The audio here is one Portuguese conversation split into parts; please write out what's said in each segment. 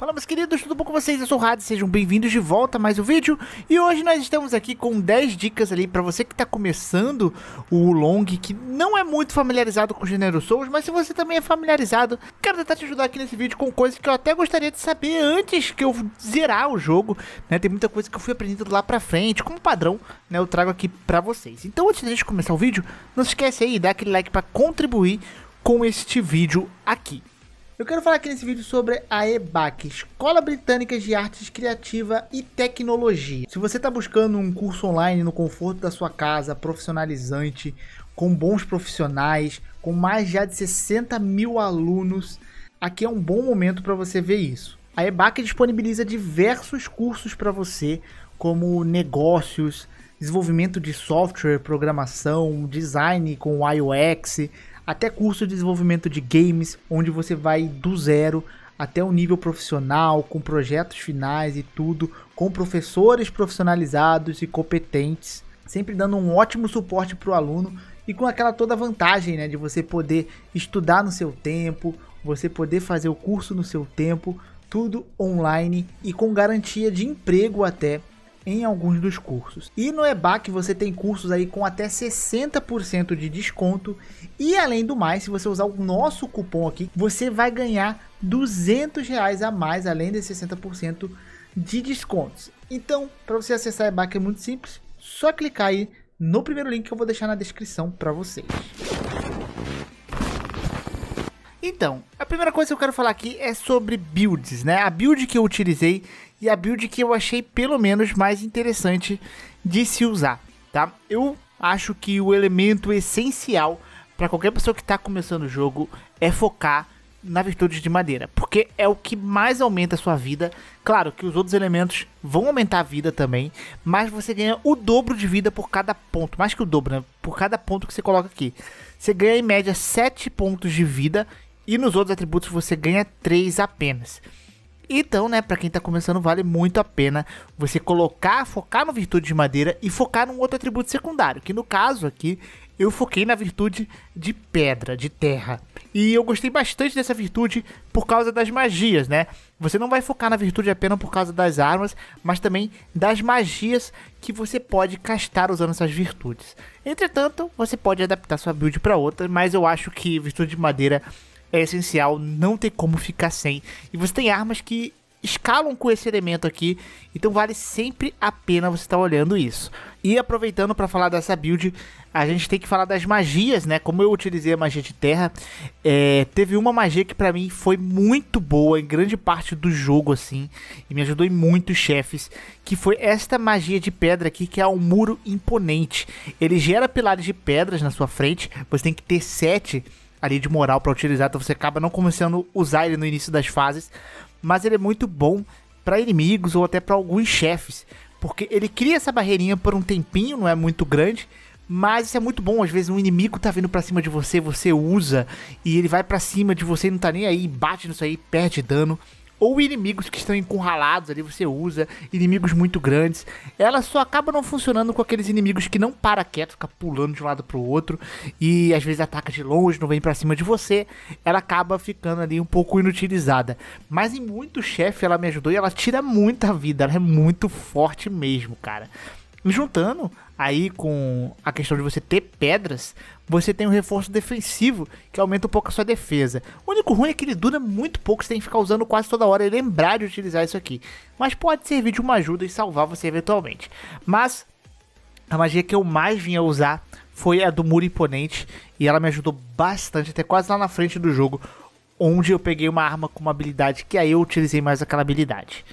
Fala meus queridos, tudo bom com vocês? Eu sou o Rad, sejam bem-vindos de volta a mais um vídeo E hoje nós estamos aqui com 10 dicas ali para você que está começando o Long Que não é muito familiarizado com o gênero Souls, mas se você também é familiarizado Quero tentar te ajudar aqui nesse vídeo com coisas que eu até gostaria de saber antes que eu zerar o jogo né? Tem muita coisa que eu fui aprendendo lá pra frente, como padrão né? eu trago aqui para vocês Então antes de a gente começar o vídeo, não se esquece aí de aquele like para contribuir com este vídeo aqui eu quero falar aqui nesse vídeo sobre a EBAC, Escola Britânica de Artes Criativa e Tecnologia. Se você está buscando um curso online no conforto da sua casa, profissionalizante, com bons profissionais, com mais já de 60 mil alunos, aqui é um bom momento para você ver isso. A EBAC disponibiliza diversos cursos para você, como negócios, desenvolvimento de software, programação, design com UX, até curso de desenvolvimento de games, onde você vai do zero até o nível profissional, com projetos finais e tudo, com professores profissionalizados e competentes, sempre dando um ótimo suporte para o aluno e com aquela toda vantagem né, de você poder estudar no seu tempo, você poder fazer o curso no seu tempo, tudo online e com garantia de emprego até em alguns dos cursos. E no EBAC você tem cursos aí com até 60% de desconto. E além do mais, se você usar o nosso cupom aqui, você vai ganhar 200 reais a mais, além desse 60% de descontos. Então, para você acessar o EBAC é muito simples, só clicar aí no primeiro link que eu vou deixar na descrição para vocês. Então, a primeira coisa que eu quero falar aqui é sobre builds, né? A build que eu utilizei e a build que eu achei pelo menos mais interessante de se usar, tá? Eu acho que o elemento essencial para qualquer pessoa que está começando o jogo é focar na virtude de madeira, porque é o que mais aumenta a sua vida. Claro que os outros elementos vão aumentar a vida também, mas você ganha o dobro de vida por cada ponto, mais que o dobro, né? Por cada ponto que você coloca aqui. Você ganha em média 7 pontos de vida e nos outros atributos você ganha 3 apenas. Então, né, para quem tá começando, vale muito a pena você colocar, focar no virtude de madeira e focar num outro atributo secundário, que no caso aqui eu foquei na virtude de pedra, de terra. E eu gostei bastante dessa virtude por causa das magias, né? Você não vai focar na virtude apenas por causa das armas, mas também das magias que você pode castar usando essas virtudes. Entretanto, você pode adaptar sua build para outra, mas eu acho que virtude de madeira é essencial, não tem como ficar sem. E você tem armas que escalam com esse elemento aqui, então vale sempre a pena você estar tá olhando isso. E aproveitando para falar dessa build, a gente tem que falar das magias, né? Como eu utilizei a magia de terra, é, teve uma magia que para mim foi muito boa em grande parte do jogo, assim, e me ajudou em muitos chefes, que foi esta magia de pedra aqui, que é um muro imponente. Ele gera pilares de pedras na sua frente, você tem que ter sete ali de moral para utilizar, então você acaba não começando a usar ele no início das fases, mas ele é muito bom para inimigos ou até para alguns chefes, porque ele cria essa barreirinha por um tempinho, não é muito grande, mas isso é muito bom, às vezes um inimigo tá vindo para cima de você, você usa e ele vai para cima de você, não tá nem aí, bate nisso aí, perde dano ou inimigos que estão encurralados ali, você usa inimigos muito grandes. Ela só acaba não funcionando com aqueles inimigos que não para quieto, fica pulando de um lado pro outro e às vezes ataca de longe, não vem para cima de você. Ela acaba ficando ali um pouco inutilizada. Mas em muito chefe ela me ajudou e ela tira muita vida, ela é muito forte mesmo, cara me juntando aí com a questão de você ter pedras, você tem um reforço defensivo que aumenta um pouco a sua defesa. O único ruim é que ele dura muito pouco, você tem que ficar usando quase toda hora e lembrar de utilizar isso aqui. Mas pode servir de uma ajuda e salvar você eventualmente. Mas a magia que eu mais vinha usar foi a do Muro Imponente e ela me ajudou bastante, até quase lá na frente do jogo, onde eu peguei uma arma com uma habilidade que aí eu utilizei mais aquela habilidade.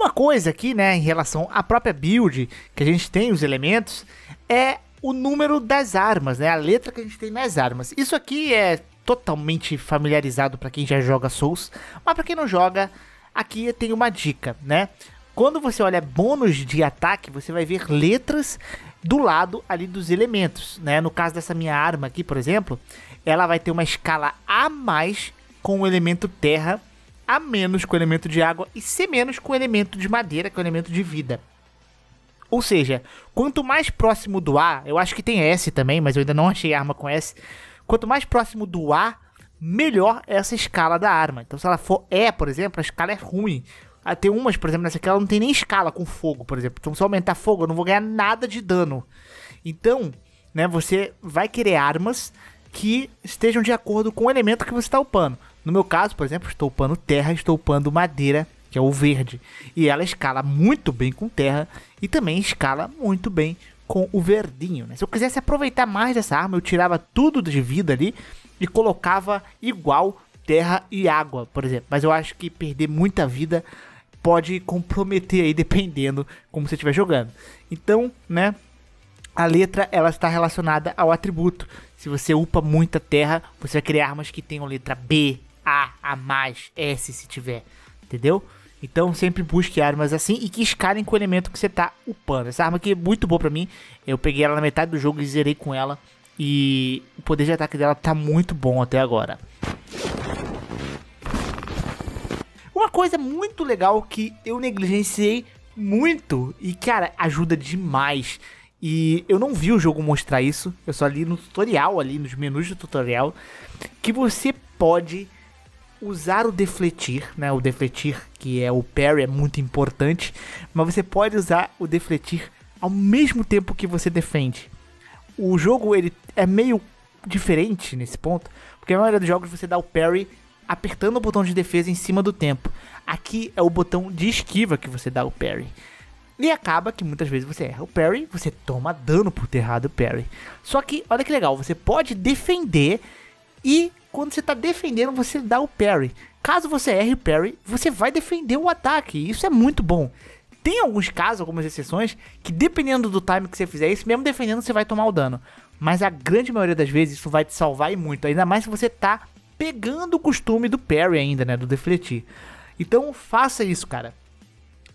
Uma coisa aqui, né, em relação à própria build, que a gente tem os elementos, é o número das armas, né? A letra que a gente tem nas armas. Isso aqui é totalmente familiarizado para quem já joga Souls, mas para quem não joga, aqui tem uma dica, né? Quando você olha bônus de ataque, você vai ver letras do lado ali dos elementos, né? No caso dessa minha arma aqui, por exemplo, ela vai ter uma escala a mais com o elemento terra a menos com o elemento de água e C menos com o elemento de madeira, que é o elemento de vida. Ou seja, quanto mais próximo do A, eu acho que tem S também, mas eu ainda não achei arma com S. Quanto mais próximo do A, melhor é essa escala da arma. Então, se ela for E, por exemplo, a escala é ruim. Ah, tem umas, por exemplo, nessa aqui, ela não tem nem escala com fogo, por exemplo. Então, se eu aumentar fogo, eu não vou ganhar nada de dano. Então, né, você vai querer armas que estejam de acordo com o elemento que você está upando. No meu caso, por exemplo, estou upando terra, estou upando madeira, que é o verde. E ela escala muito bem com terra e também escala muito bem com o verdinho. Né? Se eu quisesse aproveitar mais essa arma, eu tirava tudo de vida ali e colocava igual terra e água, por exemplo. Mas eu acho que perder muita vida pode comprometer aí, dependendo como você estiver jogando. Então, né, a letra ela está relacionada ao atributo. Se você upa muita terra, você vai criar armas que tenham letra B, a a mais, S se tiver, entendeu? Então sempre busque armas assim e que escalem com o elemento que você tá upando. Essa arma aqui é muito boa pra mim, eu peguei ela na metade do jogo e zerei com ela. E o poder de ataque dela tá muito bom até agora. Uma coisa muito legal que eu negligenciei muito e, cara, ajuda demais. E eu não vi o jogo mostrar isso, eu só li no tutorial ali, nos menus do tutorial, que você pode usar o defletir, né? O defletir que é o parry é muito importante, mas você pode usar o defletir ao mesmo tempo que você defende. O jogo ele é meio diferente nesse ponto, porque a maioria dos jogos você dá o parry apertando o botão de defesa em cima do tempo. Aqui é o botão de esquiva que você dá o parry. E acaba que muitas vezes você erra o parry, você toma dano por ter errado o parry. Só que, olha que legal, você pode defender e quando você está defendendo, você dá o parry. Caso você erre o parry, você vai defender o ataque. Isso é muito bom. Tem alguns casos, algumas exceções, que dependendo do time que você fizer isso, mesmo defendendo, você vai tomar o dano. Mas a grande maioria das vezes isso vai te salvar e muito. Ainda mais se você está pegando o costume do parry ainda, né? Do defletir. Então faça isso, cara.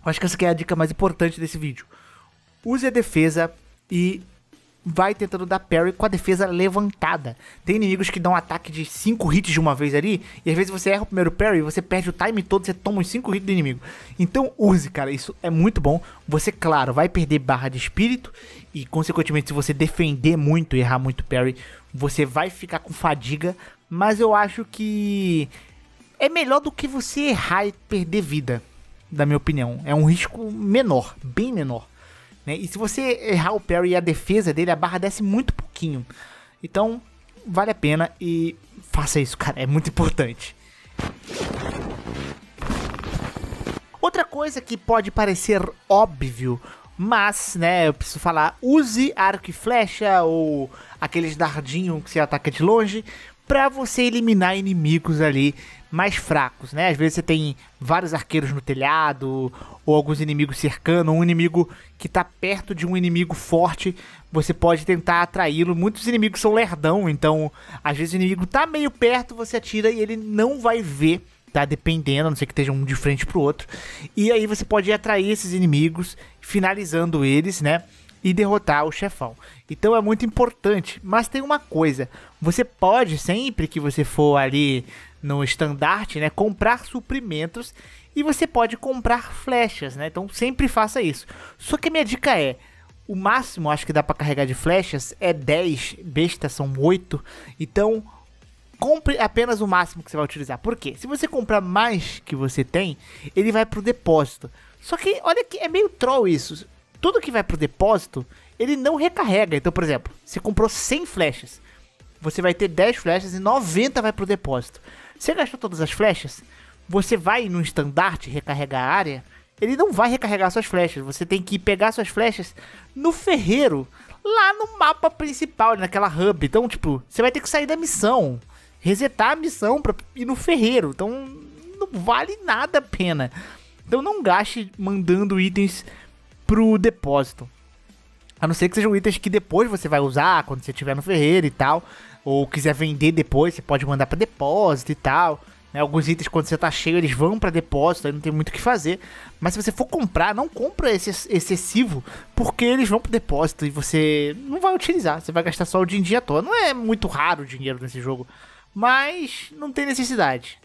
acho que essa é a dica mais importante desse vídeo. Use a defesa e vai tentando dar parry com a defesa levantada. Tem inimigos que dão um ataque de 5 hits de uma vez ali, e às vezes você erra o primeiro parry, você perde o time todo, você toma uns 5 hits do inimigo. Então use, cara, isso é muito bom. Você, claro, vai perder barra de espírito, e consequentemente, se você defender muito e errar muito parry, você vai ficar com fadiga, mas eu acho que é melhor do que você errar e perder vida, da minha opinião. É um risco menor, bem menor. Né? E se você errar o parry e a defesa dele, a barra desce muito pouquinho. Então, vale a pena e faça isso, cara. É muito importante. Outra coisa que pode parecer óbvio, mas, né, eu preciso falar, use arco e flecha ou aqueles dardinhos que você ataca de longe, para você eliminar inimigos ali mais fracos, né? Às vezes você tem vários arqueiros no telhado, ou alguns inimigos cercando, um inimigo que tá perto de um inimigo forte, você pode tentar atraí-lo. Muitos inimigos são lerdão, então às vezes o inimigo tá meio perto, você atira e ele não vai ver, tá? Dependendo, a não ser que esteja um de frente pro outro. E aí você pode atrair esses inimigos, finalizando eles, né? E derrotar o chefão. Então é muito importante. Mas tem uma coisa: você pode, sempre que você for ali no estandarte, né, comprar suprimentos e você pode comprar flechas, né? Então sempre faça isso. Só que a minha dica é: o máximo acho que dá para carregar de flechas é 10, bestas, são 8. Então compre apenas o máximo que você vai utilizar. Por quê? Se você comprar mais que você tem, ele vai pro depósito. Só que olha que é meio troll isso. Tudo que vai pro depósito, ele não recarrega. Então, por exemplo, você comprou 100 flechas, você vai ter 10 flechas e 90 vai pro depósito. Você gastou todas as flechas, você vai no estandarte recarregar a área, ele não vai recarregar suas flechas. Você tem que pegar suas flechas no ferreiro, lá no mapa principal, naquela hub. Então, tipo, você vai ter que sair da missão, resetar a missão pra ir no ferreiro. Então, não vale nada a pena. Então, não gaste mandando itens pro depósito. A não ser que sejam itens que depois você vai usar quando você estiver no ferreiro e tal. Ou quiser vender depois, você pode mandar para depósito e tal. Né? Alguns itens, quando você tá cheio, eles vão para depósito, aí não tem muito o que fazer. Mas se você for comprar, não compra esse excessivo, porque eles vão pro depósito e você não vai utilizar. Você vai gastar só o din-din à toa. Não é muito raro o dinheiro nesse jogo, mas não tem necessidade.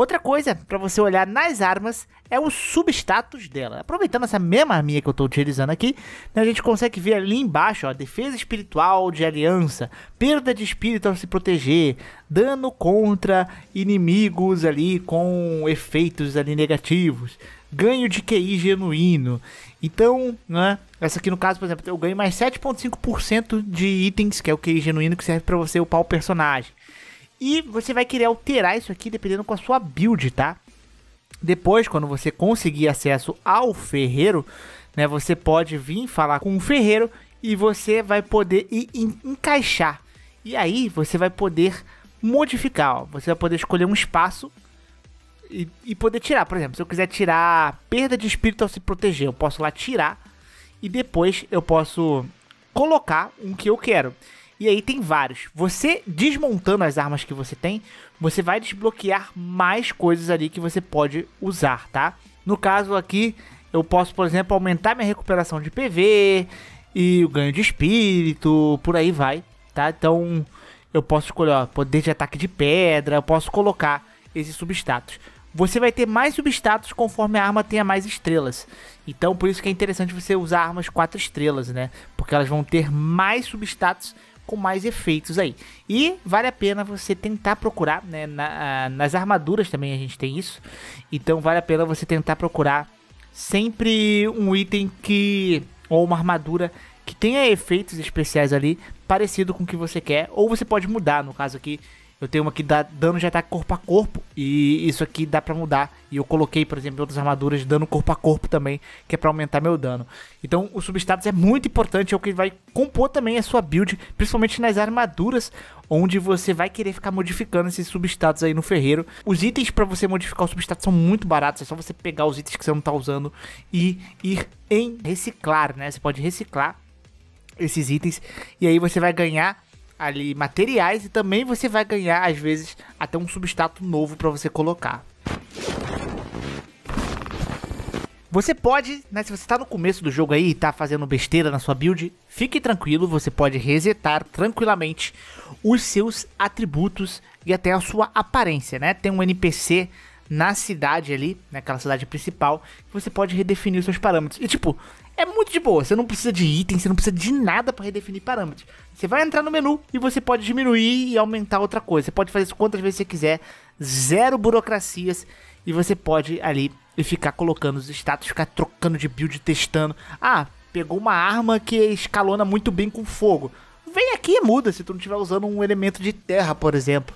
Outra coisa para você olhar nas armas é o substatus dela. Aproveitando essa mesma arminha que eu estou utilizando aqui, né, a gente consegue ver ali embaixo, ó, defesa espiritual de aliança, perda de espírito ao se proteger, dano contra inimigos ali com efeitos ali negativos, ganho de QI genuíno. Então, né, essa aqui no caso, por exemplo, eu ganho mais 7.5% de itens, que é o QI genuíno que serve para você upar o personagem. E você vai querer alterar isso aqui dependendo com a sua build, tá? Depois, quando você conseguir acesso ao ferreiro, né, você pode vir falar com o ferreiro e você vai poder ir encaixar. E aí você vai poder modificar, ó. você vai poder escolher um espaço e, e, poder tirar. Por exemplo, se eu quiser tirar perda de espírito ao se proteger, eu posso lá tirar e depois eu posso colocar um que eu quero. E aí tem vários. Você desmontando as armas que você tem, você vai desbloquear mais coisas ali que você pode usar, tá? No caso aqui, eu posso, por exemplo, aumentar minha recuperação de PV e o ganho de espírito, por aí vai, tá? Então, eu posso escolher, ó, poder de ataque de pedra, eu posso colocar esses substatus. Você vai ter mais substatus conforme a arma tenha mais estrelas. Então, por isso que é interessante você usar armas 4 estrelas, né? Porque elas vão ter mais substatus com mais efeitos aí. E vale a pena você tentar procurar, né? Na, nas armaduras também a gente tem isso. Então vale a pena você tentar procurar sempre um item que. ou uma armadura que tenha efeitos especiais ali, parecido com o que você quer. Ou você pode mudar, no caso aqui, eu tenho uma que dá dano de ataque tá corpo a corpo. E isso aqui dá para mudar. E eu coloquei, por exemplo, outras armaduras dano corpo a corpo também, que é para aumentar meu dano. Então, o substatus é muito importante, é o que vai compor também a sua build, principalmente nas armaduras, onde você vai querer ficar modificando esses substatus aí no ferreiro. Os itens para você modificar o substatus são muito baratos, é só você pegar os itens que você não tá usando e ir em reciclar, né? Você pode reciclar esses itens e aí você vai ganhar ali materiais e também você vai ganhar, às vezes, até um substrato novo para você colocar. Você pode, né, se você está no começo do jogo aí e tá fazendo besteira na sua build, fique tranquilo, você pode resetar tranquilamente os seus atributos e até a sua aparência, né? Tem um NPC na cidade ali, naquela né, cidade principal, que você pode redefinir os seus parâmetros. E tipo, é muito de boa. Você não precisa de item, você não precisa de nada para redefinir parâmetros. Você vai entrar no menu e você pode diminuir e aumentar outra coisa. Você pode fazer isso quantas vezes você quiser, zero burocracias e você pode ali e ficar colocando os status, ficar trocando de build, testando. Ah, pegou uma arma que escalona muito bem com fogo. Vem aqui e muda se tu não estiver usando um elemento de terra, por exemplo.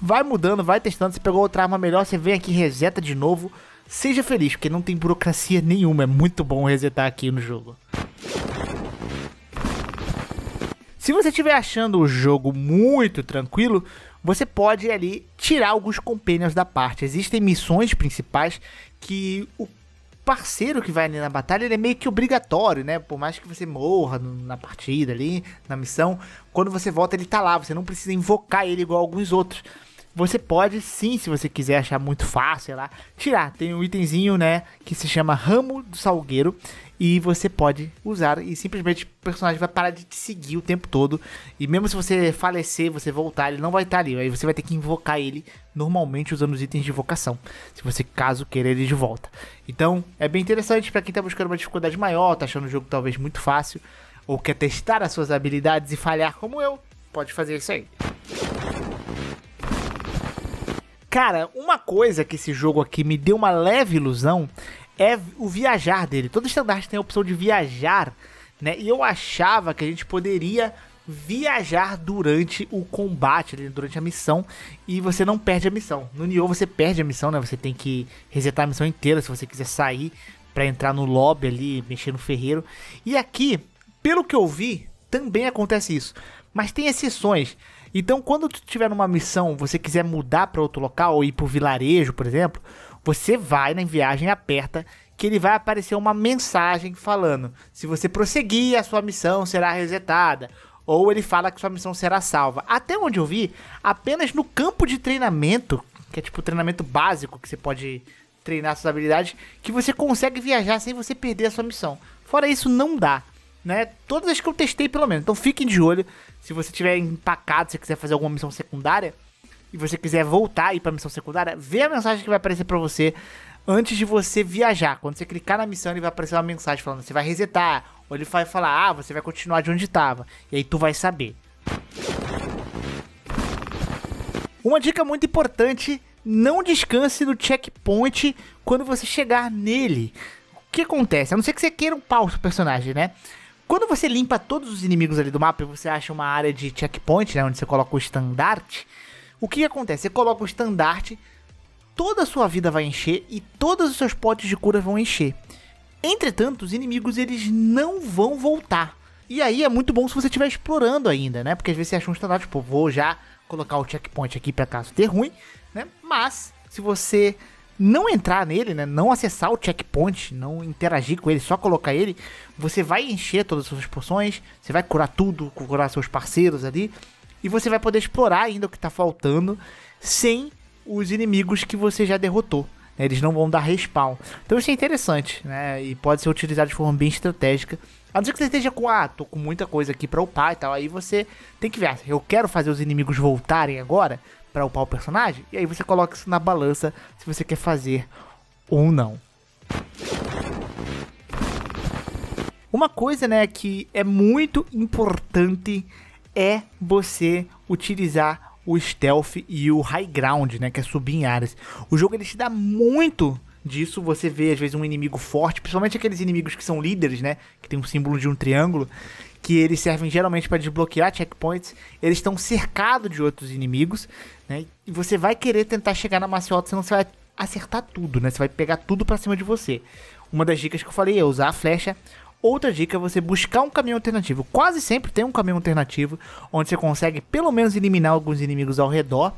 Vai mudando, vai testando. Se pegou outra arma melhor, você vem aqui e reseta de novo. Seja feliz, porque não tem burocracia nenhuma. É muito bom resetar aqui no jogo. Se você estiver achando o jogo muito tranquilo, você pode ali tirar alguns companions da parte. Existem missões principais que o parceiro que vai ali na batalha é meio que obrigatório, né? Por mais que você morra na partida ali, na missão, quando você volta ele tá lá, você não precisa invocar ele igual alguns outros. Você pode sim, se você quiser achar muito fácil, sei lá, tirar. Tem um itemzinho, né, que se chama Ramo do Salgueiro e você pode usar e simplesmente o personagem vai parar de te seguir o tempo todo e mesmo se você falecer, você voltar, ele não vai estar ali. Aí você vai ter que invocar ele normalmente usando os itens de invocação, se você caso queira ele de volta. Então, é bem interessante para quem tá buscando uma dificuldade maior, tá achando o jogo talvez muito fácil ou quer testar as suas habilidades e falhar como eu, pode fazer isso aí. Cara, uma coisa que esse jogo aqui me deu uma leve ilusão é o viajar dele. Todo estandarte tem a opção de viajar, né? E eu achava que a gente poderia viajar durante o combate, durante a missão, e você não perde a missão. No Nioh você perde a missão, né? Você tem que resetar a missão inteira se você quiser sair para entrar no lobby ali, mexer no ferreiro. E aqui, pelo que eu vi, também acontece isso. Mas tem exceções. Então, quando tu tiver numa missão, você quiser mudar para outro local ou ir pro vilarejo, por exemplo, você vai na viagem, aperta que ele vai aparecer uma mensagem falando: se você prosseguir, a sua missão será resetada. Ou ele fala que sua missão será salva. Até onde eu vi, apenas no campo de treinamento, que é tipo treinamento básico que você pode treinar suas habilidades, que você consegue viajar sem você perder a sua missão. Fora isso, não dá né? Todas as que eu testei, pelo menos. Então fiquem de olho. Se você tiver empacado, se quiser fazer alguma missão secundária, e você quiser voltar e ir pra missão secundária, vê a mensagem que vai aparecer para você antes de você viajar. Quando você clicar na missão, ele vai aparecer uma mensagem falando você vai resetar. Ou ele vai falar, ah, você vai continuar de onde estava. E aí tu vai saber. Uma dica muito importante: não descanse no checkpoint quando você chegar nele. O que acontece? A não ser que você queira um pau seu personagem, né? Quando você limpa todos os inimigos ali do mapa e você acha uma área de checkpoint, né, onde você coloca o estandarte, o que, que acontece? Você coloca o estandarte, toda a sua vida vai encher e todos os seus potes de cura vão encher. Entretanto, os inimigos eles não vão voltar. E aí é muito bom se você estiver explorando ainda, né? Porque às vezes você acha um estandarte, tipo, vou já colocar o checkpoint aqui para caso ter ruim, né? Mas se você não entrar nele, né? Não acessar o checkpoint, não interagir com ele, só colocar ele, você vai encher todas as suas poções, você vai curar tudo, curar seus parceiros ali, e você vai poder explorar ainda o que tá faltando sem os inimigos que você já derrotou. Né? Eles não vão dar respawn. Então isso é interessante, né? E pode ser utilizado de forma bem estratégica. A não ser que você esteja com, ah, tô com muita coisa aqui pra upar e tal. Aí você tem que ver, ah, eu quero fazer os inimigos voltarem agora para upar o personagem. E aí você coloca isso na balança se você quer fazer ou não. Uma coisa, né, que é muito importante é você utilizar o stealth e o high ground, né, que é subir em áreas. O jogo ele te dá muito disso, você vê às vezes um inimigo forte, principalmente aqueles inimigos que são líderes, né, que tem um símbolo de um triângulo, que eles servem geralmente para desbloquear checkpoints, eles estão cercados de outros inimigos, né? E você vai querer tentar chegar na maciota, senão você vai acertar tudo, né? Você vai pegar tudo para cima de você. Uma das dicas que eu falei é usar a flecha. Outra dica é você buscar um caminho alternativo. Quase sempre tem um caminho alternativo onde você consegue pelo menos eliminar alguns inimigos ao redor.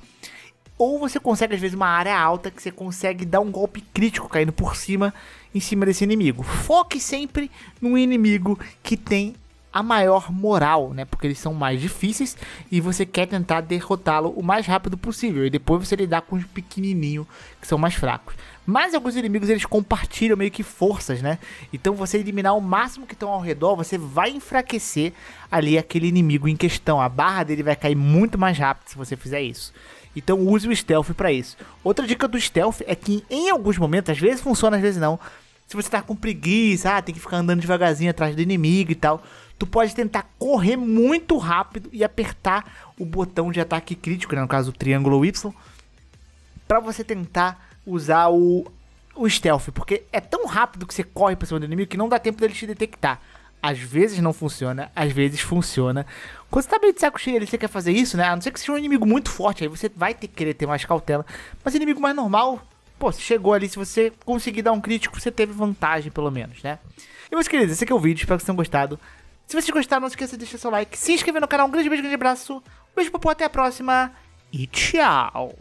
Ou você consegue, às vezes, uma área alta que você consegue dar um golpe crítico caindo por cima em cima desse inimigo. Foque sempre no inimigo que tem a maior moral, né? Porque eles são mais difíceis e você quer tentar derrotá-lo o mais rápido possível. E depois você lidar com os pequenininhos que são mais fracos. Mas alguns inimigos eles compartilham meio que forças, né? Então você eliminar o máximo que estão ao redor, você vai enfraquecer ali aquele inimigo em questão. A barra dele vai cair muito mais rápido se você fizer isso. Então use o stealth para isso. Outra dica do stealth é que em alguns momentos, às vezes funciona, às vezes não. Se você tá com preguiça, ah, tem que ficar andando devagarzinho atrás do inimigo e tal, tu pode tentar correr muito rápido e apertar o botão de ataque crítico, né? no caso o triângulo Y, para você tentar usar o, o stealth, porque é tão rápido que você corre para cima do inimigo que não dá tempo dele te detectar. Às vezes não funciona, às vezes funciona. Quando você tá meio de saco cheio ali, você quer fazer isso, né? A não ser que seja um inimigo muito forte, aí você vai ter que querer ter mais cautela. Mas inimigo mais normal, pô, você chegou ali, se você conseguir dar um crítico, você teve vantagem, pelo menos, né? E meus queridos, esse aqui é o vídeo, espero que vocês tenham gostado. Se vocês gostaram, não esqueça de deixar seu like, se inscrever no canal. Um grande beijo, grande abraço. Um beijo, popô, até a próxima e tchau!